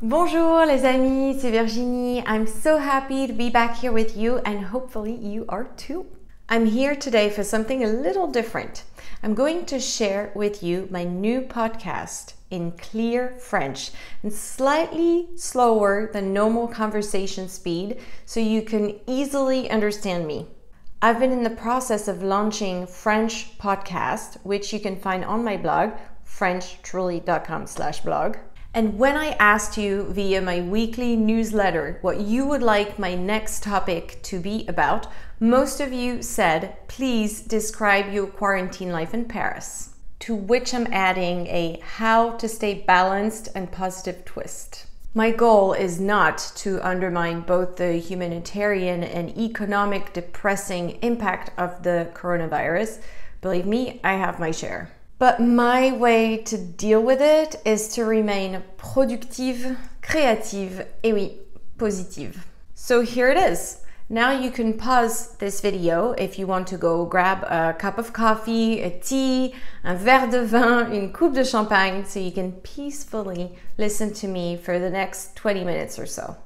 Bonjour les amis, c'est Virginie. I'm so happy to be back here with you and hopefully you are too. I'm here today for something a little different. I'm going to share with you my new podcast in clear French and slightly slower than normal conversation speed so you can easily understand me. I've been in the process of launching French podcast, which you can find on my blog, frenchtruly.com slash blog and when I asked you via my weekly newsletter what you would like my next topic to be about, most of you said, please describe your quarantine life in Paris. To which I'm adding a how to stay balanced and positive twist. My goal is not to undermine both the humanitarian and economic depressing impact of the coronavirus. Believe me, I have my share. But my way to deal with it is to remain productive, créative, et oui, positive. So here it is. Now you can pause this video if you want to go grab a cup of coffee, a tea, un verre de vin, une coupe de champagne, so you can peacefully listen to me for the next 20 minutes or so.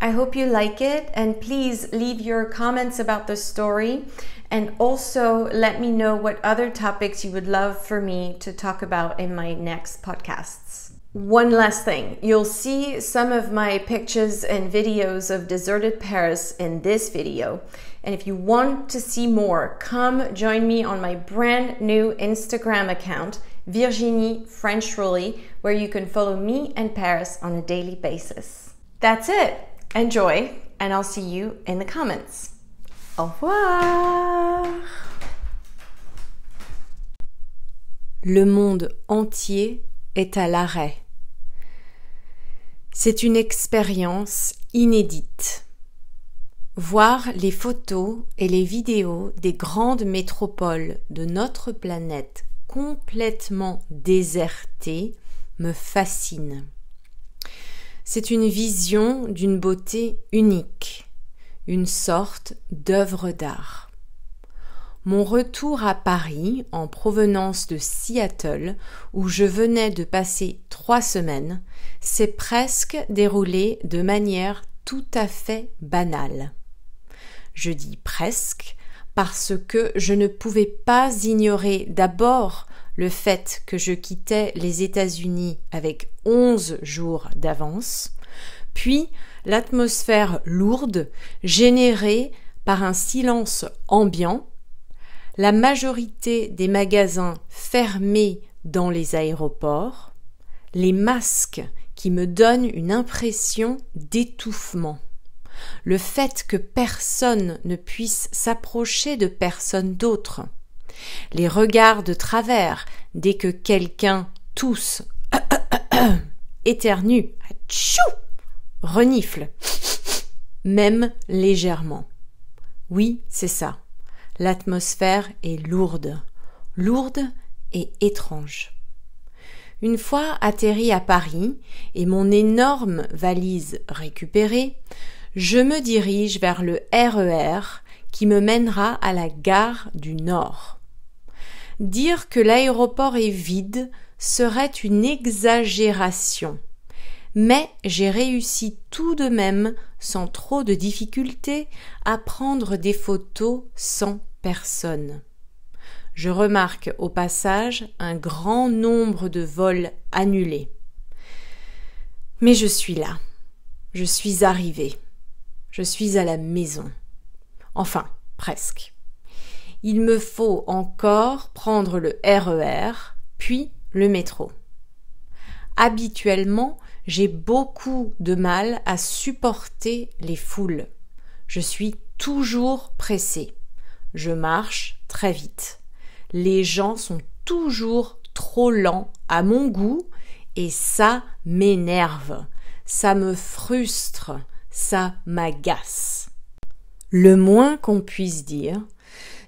I hope you like it and please leave your comments about the story and also let me know what other topics you would love for me to talk about in my next podcasts. One last thing you'll see some of my pictures and videos of deserted Paris in this video. And if you want to see more, come join me on my brand new Instagram account, Virginie French Rully, where you can follow me and Paris on a daily basis. That's it. Enjoy, and I'll see you in the comments. Au revoir Le monde entier est à l'arrêt. C'est une expérience inédite. Voir les photos et les vidéos des grandes métropoles de notre planète complètement désertées me fascine. C'est une vision d'une beauté unique une sorte d'œuvre d'art. Mon retour à Paris en provenance de Seattle, où je venais de passer trois semaines, s'est presque déroulé de manière tout à fait banale. Je dis presque parce que je ne pouvais pas ignorer d'abord le fait que je quittais les États-Unis avec onze jours d'avance, puis l'atmosphère lourde générée par un silence ambiant, la majorité des magasins fermés dans les aéroports, les masques qui me donnent une impression d'étouffement, le fait que personne ne puisse s'approcher de personne d'autre, les regards de travers dès que quelqu'un tousse, éternue, tchou renifle, même légèrement. Oui, c'est ça. L'atmosphère est lourde, lourde et étrange. Une fois atterri à Paris et mon énorme valise récupérée, je me dirige vers le RER e qui me mènera à la gare du Nord. Dire que l'aéroport est vide serait une exagération mais j'ai réussi tout de même, sans trop de difficultés, à prendre des photos sans personne. Je remarque au passage un grand nombre de vols annulés. Mais je suis là. Je suis arrivée. Je suis à la maison. Enfin, presque. Il me faut encore prendre le RER, e puis le métro. Habituellement, j'ai beaucoup de mal à supporter les foules. Je suis toujours pressée. Je marche très vite. Les gens sont toujours trop lents à mon goût et ça m'énerve. Ça me frustre. Ça m'agace. Le moins qu'on puisse dire,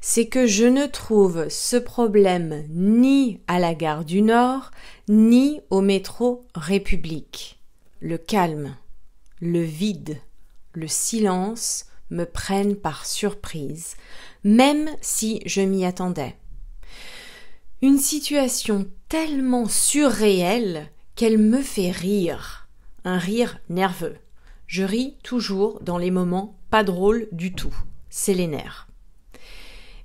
c'est que je ne trouve ce problème ni à la gare du Nord, ni au métro République. Le calme, le vide, le silence me prennent par surprise, même si je m'y attendais. Une situation tellement surréelle qu'elle me fait rire, un rire nerveux. Je ris toujours dans les moments pas drôles du tout. C'est les nerfs.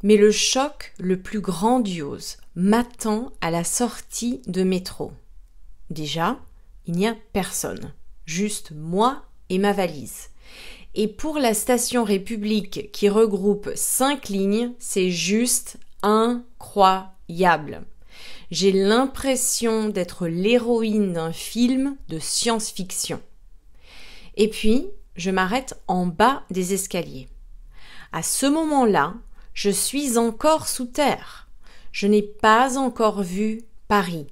Mais le choc le plus grandiose m'attend à la sortie de métro. Déjà, il n'y a personne, juste moi et ma valise. Et pour la station République qui regroupe cinq lignes, c'est juste incroyable. J'ai l'impression d'être l'héroïne d'un film de science-fiction. Et puis, je m'arrête en bas des escaliers. À ce moment-là, je suis encore sous terre. Je n'ai pas encore vu Paris.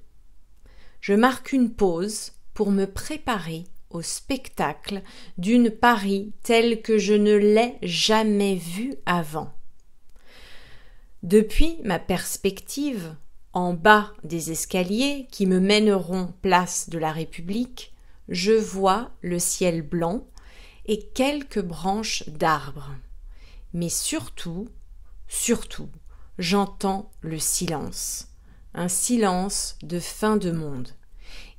Je marque une pause pour me préparer au spectacle d'une Paris telle que je ne l'ai jamais vue avant. Depuis ma perspective, en bas des escaliers qui me mèneront place de la République, je vois le ciel blanc et quelques branches d'arbres. Mais surtout, Surtout, j'entends le silence, un silence de fin de monde,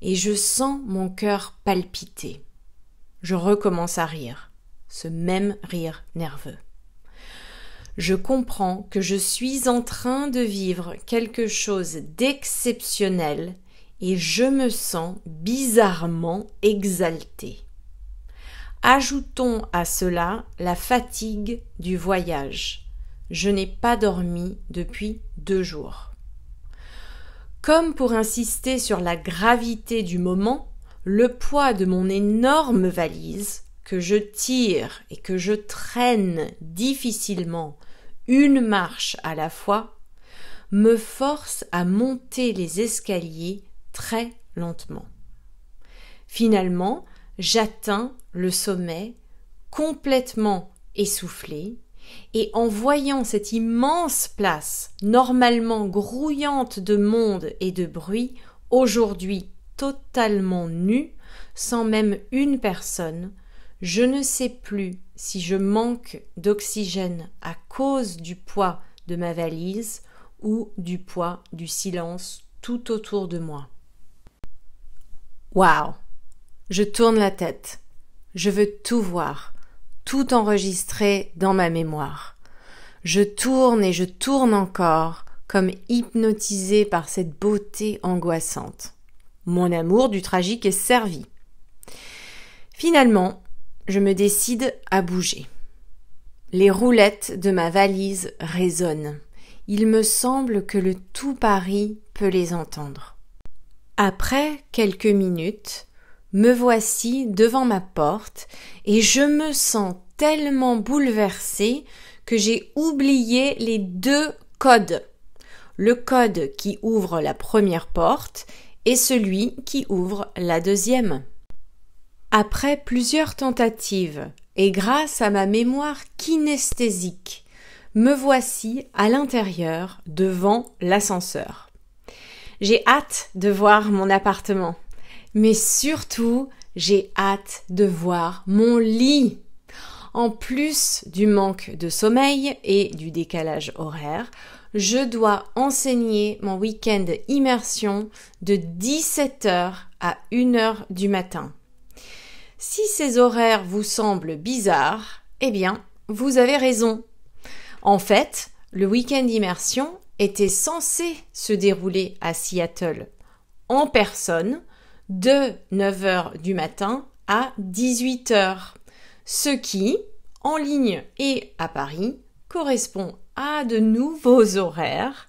et je sens mon cœur palpiter. Je recommence à rire, ce même rire nerveux. Je comprends que je suis en train de vivre quelque chose d'exceptionnel et je me sens bizarrement exaltée. Ajoutons à cela la fatigue du voyage, je n'ai pas dormi depuis deux jours. Comme pour insister sur la gravité du moment, le poids de mon énorme valise, que je tire et que je traîne difficilement une marche à la fois, me force à monter les escaliers très lentement. Finalement, j'atteins le sommet complètement essoufflé et en voyant cette immense place, normalement grouillante de monde et de bruit, aujourd'hui totalement nue, sans même une personne, je ne sais plus si je manque d'oxygène à cause du poids de ma valise ou du poids du silence tout autour de moi. Waouh Je tourne la tête. Je veux tout voir tout enregistré dans ma mémoire. Je tourne et je tourne encore, comme hypnotisé par cette beauté angoissante. Mon amour du tragique est servi. Finalement, je me décide à bouger. Les roulettes de ma valise résonnent. Il me semble que le tout Paris peut les entendre. Après quelques minutes, me voici devant ma porte et je me sens tellement bouleversée que j'ai oublié les deux codes. Le code qui ouvre la première porte et celui qui ouvre la deuxième. Après plusieurs tentatives et grâce à ma mémoire kinesthésique, me voici à l'intérieur devant l'ascenseur. J'ai hâte de voir mon appartement. Mais surtout, j'ai hâte de voir mon lit. En plus du manque de sommeil et du décalage horaire, je dois enseigner mon week-end immersion de 17h à 1h du matin. Si ces horaires vous semblent bizarres, eh bien, vous avez raison. En fait, le week-end immersion était censé se dérouler à Seattle en personne de 9h du matin à 18h, ce qui, en ligne et à Paris, correspond à de nouveaux horaires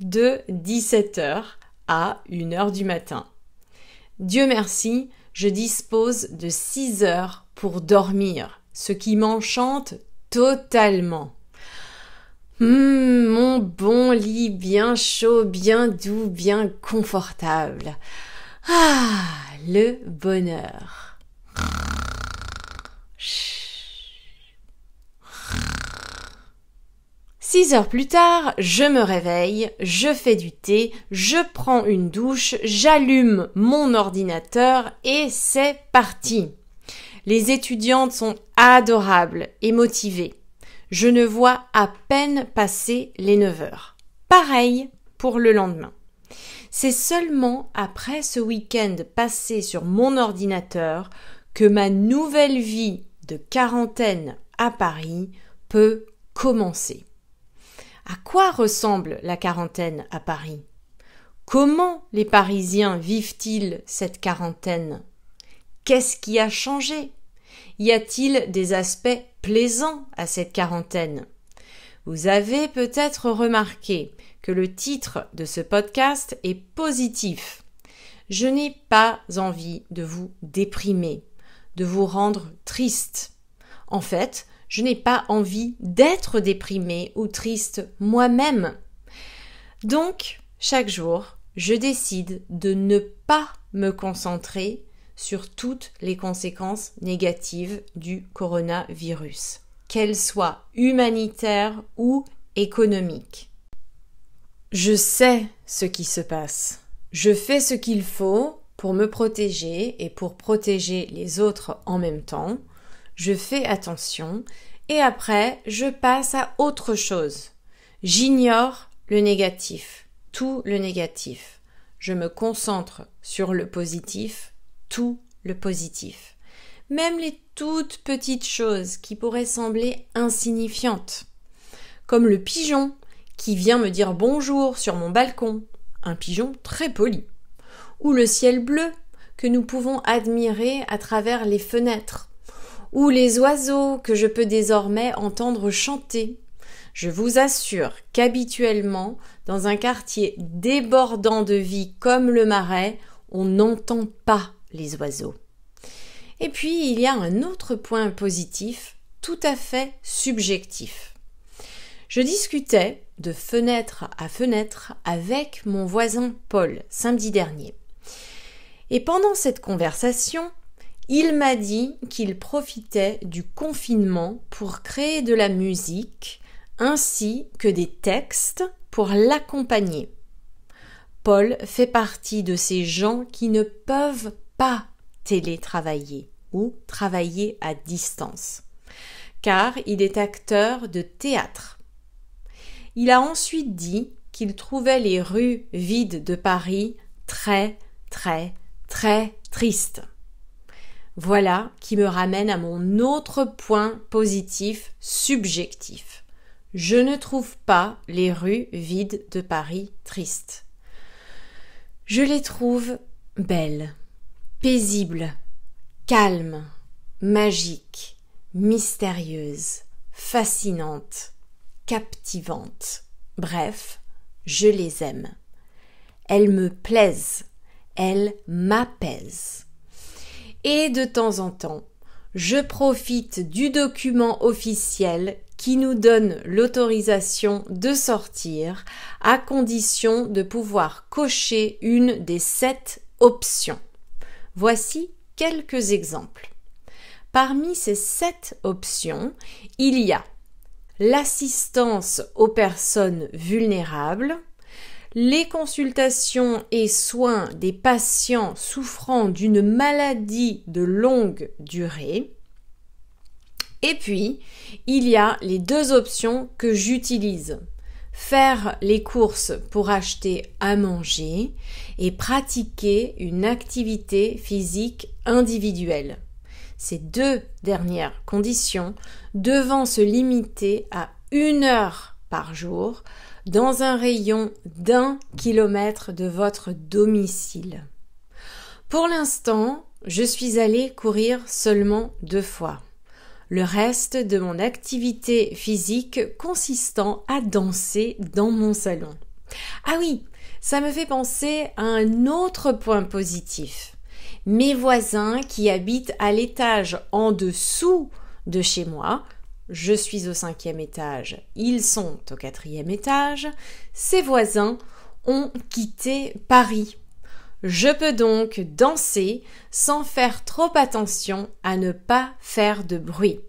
de 17h à 1h du matin. Dieu merci, je dispose de 6 heures pour dormir, ce qui m'enchante totalement. Hmm, mon bon lit bien chaud, bien doux, bien confortable. Ah, le bonheur. Six heures plus tard, je me réveille, je fais du thé, je prends une douche, j'allume mon ordinateur et c'est parti. Les étudiantes sont adorables et motivées. Je ne vois à peine passer les neuf heures. Pareil pour le lendemain. C'est seulement après ce week-end passé sur mon ordinateur que ma nouvelle vie de quarantaine à Paris peut commencer. À quoi ressemble la quarantaine à Paris Comment les Parisiens vivent-ils cette quarantaine Qu'est-ce qui a changé Y a-t-il des aspects plaisants à cette quarantaine Vous avez peut-être remarqué que le titre de ce podcast est positif. Je n'ai pas envie de vous déprimer, de vous rendre triste. En fait, je n'ai pas envie d'être déprimée ou triste moi-même. Donc, chaque jour, je décide de ne pas me concentrer sur toutes les conséquences négatives du coronavirus, qu'elles soient humanitaires ou économiques. Je sais ce qui se passe. Je fais ce qu'il faut pour me protéger et pour protéger les autres en même temps. Je fais attention et après je passe à autre chose. J'ignore le négatif, tout le négatif. Je me concentre sur le positif, tout le positif. Même les toutes petites choses qui pourraient sembler insignifiantes. Comme le pigeon qui vient me dire bonjour sur mon balcon, un pigeon très poli, ou le ciel bleu que nous pouvons admirer à travers les fenêtres, ou les oiseaux que je peux désormais entendre chanter. Je vous assure qu'habituellement, dans un quartier débordant de vie comme le Marais, on n'entend pas les oiseaux. Et puis, il y a un autre point positif, tout à fait subjectif. Je discutais de fenêtre à fenêtre avec mon voisin Paul samedi dernier. Et pendant cette conversation, il m'a dit qu'il profitait du confinement pour créer de la musique ainsi que des textes pour l'accompagner. Paul fait partie de ces gens qui ne peuvent pas télétravailler ou travailler à distance, car il est acteur de théâtre. Il a ensuite dit qu'il trouvait les rues vides de Paris très, très, très tristes. Voilà qui me ramène à mon autre point positif subjectif. Je ne trouve pas les rues vides de Paris tristes. Je les trouve belles, paisibles, calmes, magiques, mystérieuses, fascinantes captivantes. Bref, je les aime. Elles me plaisent, elles m'apaisent. Et de temps en temps, je profite du document officiel qui nous donne l'autorisation de sortir à condition de pouvoir cocher une des sept options. Voici quelques exemples. Parmi ces sept options, il y a l'assistance aux personnes vulnérables, les consultations et soins des patients souffrant d'une maladie de longue durée. Et puis, il y a les deux options que j'utilise. Faire les courses pour acheter à manger et pratiquer une activité physique individuelle ces deux dernières conditions, devant se limiter à une heure par jour dans un rayon d'un kilomètre de votre domicile. Pour l'instant, je suis allée courir seulement deux fois. Le reste de mon activité physique consistant à danser dans mon salon. Ah oui, ça me fait penser à un autre point positif mes voisins qui habitent à l'étage en dessous de chez moi. Je suis au cinquième étage, ils sont au quatrième étage. Ces voisins ont quitté Paris. Je peux donc danser sans faire trop attention à ne pas faire de bruit.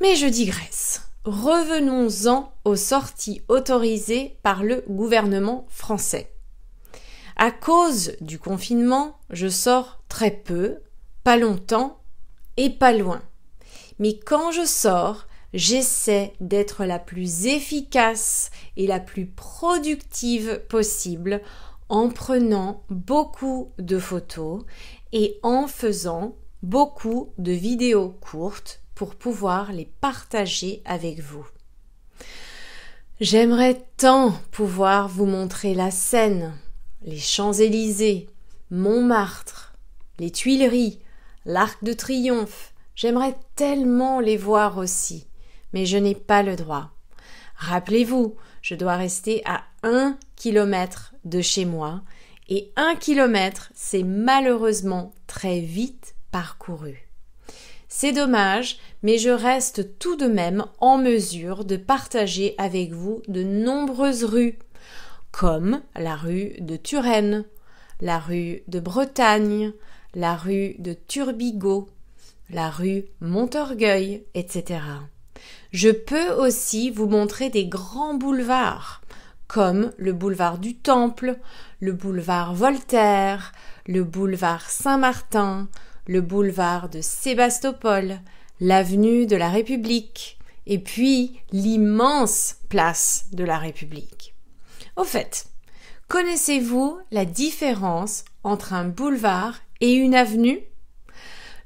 Mais je digresse. Revenons-en aux sorties autorisées par le gouvernement français. À cause du confinement, je sors très peu, pas longtemps et pas loin. Mais quand je sors, j'essaie d'être la plus efficace et la plus productive possible en prenant beaucoup de photos et en faisant beaucoup de vidéos courtes pour pouvoir les partager avec vous. J'aimerais tant pouvoir vous montrer la scène, les Champs-Élysées, Montmartre, les Tuileries, l'Arc de Triomphe. J'aimerais tellement les voir aussi, mais je n'ai pas le droit. Rappelez-vous, je dois rester à un kilomètre de chez moi, et un kilomètre, c'est malheureusement très vite parcouru. C'est dommage, mais je reste tout de même en mesure de partager avec vous de nombreuses rues comme la rue de Turenne, la rue de Bretagne, la rue de Turbigo, la rue Montorgueil, etc. Je peux aussi vous montrer des grands boulevards, comme le boulevard du Temple, le boulevard Voltaire, le boulevard Saint-Martin, le boulevard de Sébastopol, l'avenue de la République, et puis l'immense place de la République. Au fait, connaissez-vous la différence entre un boulevard et une avenue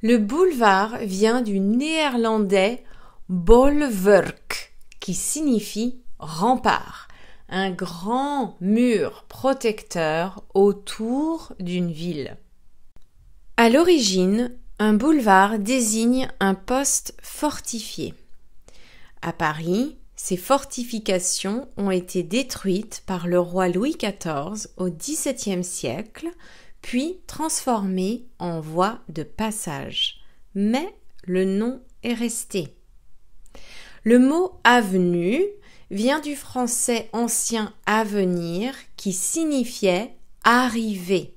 Le boulevard vient du néerlandais bolwerk, qui signifie rempart, un grand mur protecteur autour d'une ville. À l'origine, un boulevard désigne un poste fortifié. À Paris, ces fortifications ont été détruites par le roi Louis XIV au XVIIe siècle, puis transformées en voie de passage. Mais le nom est resté. Le mot avenue vient du français ancien avenir qui signifiait arriver.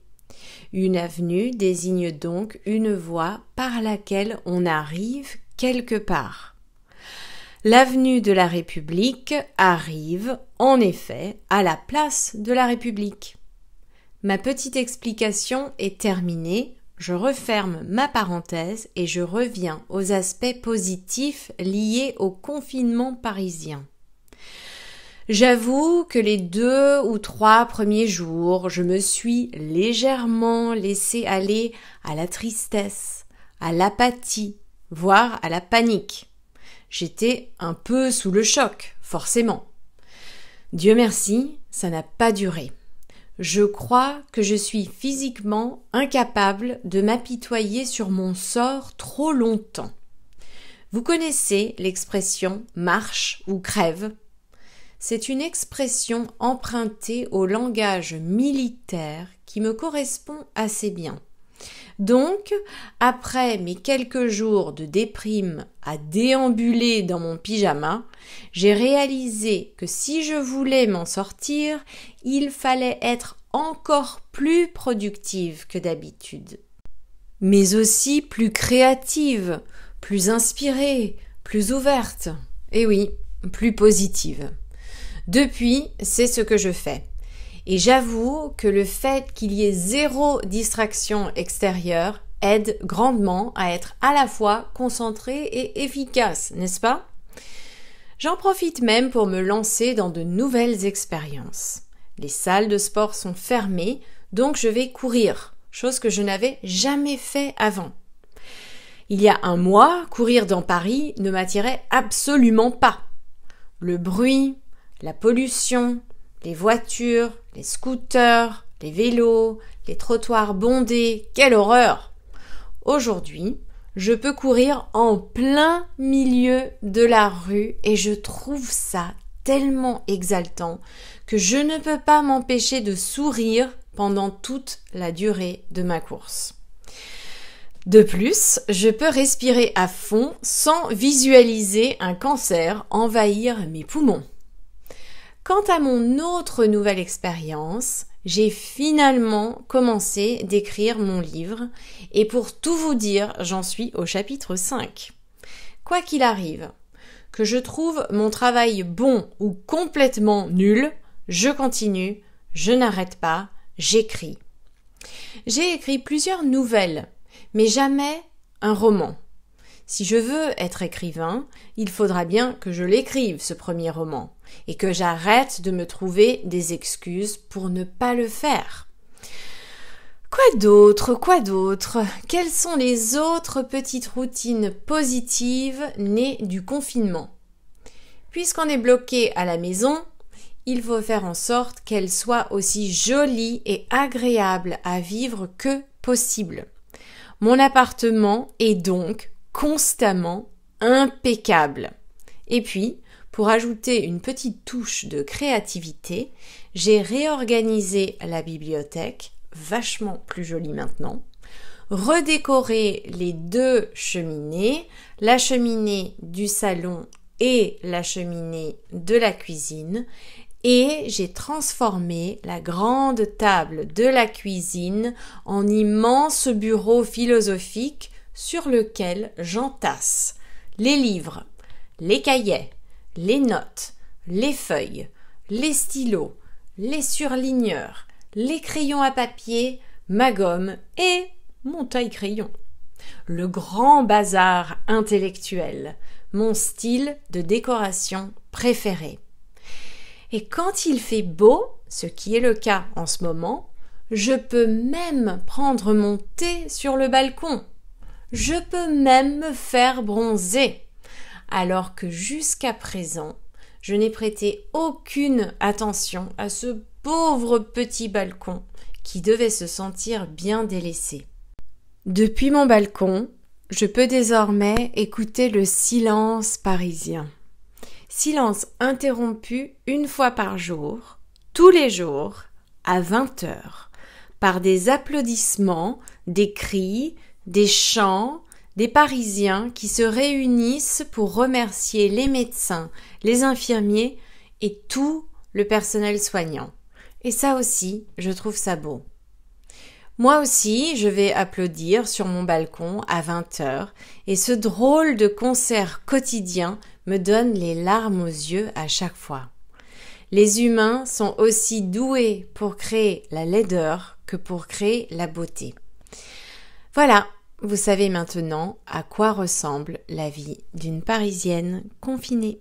Une avenue désigne donc une voie par laquelle on arrive quelque part. L'avenue de la République arrive, en effet, à la place de la République. Ma petite explication est terminée. Je referme ma parenthèse et je reviens aux aspects positifs liés au confinement parisien. J'avoue que les deux ou trois premiers jours, je me suis légèrement laissé aller à la tristesse, à l'apathie, voire à la panique. J'étais un peu sous le choc, forcément. Dieu merci, ça n'a pas duré. Je crois que je suis physiquement incapable de m'apitoyer sur mon sort trop longtemps. Vous connaissez l'expression marche ou crève C'est une expression empruntée au langage militaire qui me correspond assez bien. Donc, après mes quelques jours de déprime à déambuler dans mon pyjama, j'ai réalisé que si je voulais m'en sortir, il fallait être encore plus productive que d'habitude. Mais aussi plus créative, plus inspirée, plus ouverte. Et eh oui, plus positive. Depuis, c'est ce que je fais. Et j'avoue que le fait qu'il y ait zéro distraction extérieure aide grandement à être à la fois concentré et efficace, n'est-ce pas J'en profite même pour me lancer dans de nouvelles expériences. Les salles de sport sont fermées, donc je vais courir, chose que je n'avais jamais fait avant. Il y a un mois, courir dans Paris ne m'attirait absolument pas. Le bruit, la pollution, les voitures, les scooters, les vélos, les trottoirs bondés, quelle horreur Aujourd'hui, je peux courir en plein milieu de la rue et je trouve ça tellement exaltant que je ne peux pas m'empêcher de sourire pendant toute la durée de ma course. De plus, je peux respirer à fond sans visualiser un cancer envahir mes poumons. Quant à mon autre nouvelle expérience, j'ai finalement commencé d'écrire mon livre et pour tout vous dire, j'en suis au chapitre 5. Quoi qu'il arrive, que je trouve mon travail bon ou complètement nul, je continue, je n'arrête pas, j'écris. J'ai écrit plusieurs nouvelles, mais jamais un roman. Si je veux être écrivain, il faudra bien que je l'écrive, ce premier roman et que j'arrête de me trouver des excuses pour ne pas le faire. Quoi d'autre Quoi d'autre Quelles sont les autres petites routines positives nées du confinement Puisqu'on est bloqué à la maison, il faut faire en sorte qu'elle soit aussi jolie et agréable à vivre que possible. Mon appartement est donc constamment impeccable. Et puis, pour ajouter une petite touche de créativité, j'ai réorganisé la bibliothèque, vachement plus jolie maintenant, redécoré les deux cheminées, la cheminée du salon et la cheminée de la cuisine, et j'ai transformé la grande table de la cuisine en immense bureau philosophique sur lequel j'entasse les livres, les cahiers, les notes, les feuilles, les stylos, les surligneurs, les crayons à papier, ma gomme et mon taille-crayon. Le grand bazar intellectuel, mon style de décoration préféré. Et quand il fait beau, ce qui est le cas en ce moment, je peux même prendre mon thé sur le balcon. Je peux même me faire bronzer alors que jusqu'à présent, je n'ai prêté aucune attention à ce pauvre petit balcon qui devait se sentir bien délaissé. Depuis mon balcon, je peux désormais écouter le silence parisien. Silence interrompu une fois par jour, tous les jours, à 20 heures, par des applaudissements, des cris, des chants, des Parisiens qui se réunissent pour remercier les médecins, les infirmiers et tout le personnel soignant. Et ça aussi, je trouve ça beau. Moi aussi, je vais applaudir sur mon balcon à 20h et ce drôle de concert quotidien me donne les larmes aux yeux à chaque fois. Les humains sont aussi doués pour créer la laideur que pour créer la beauté. Voilà, vous savez maintenant à quoi ressemble la vie d'une Parisienne confinée.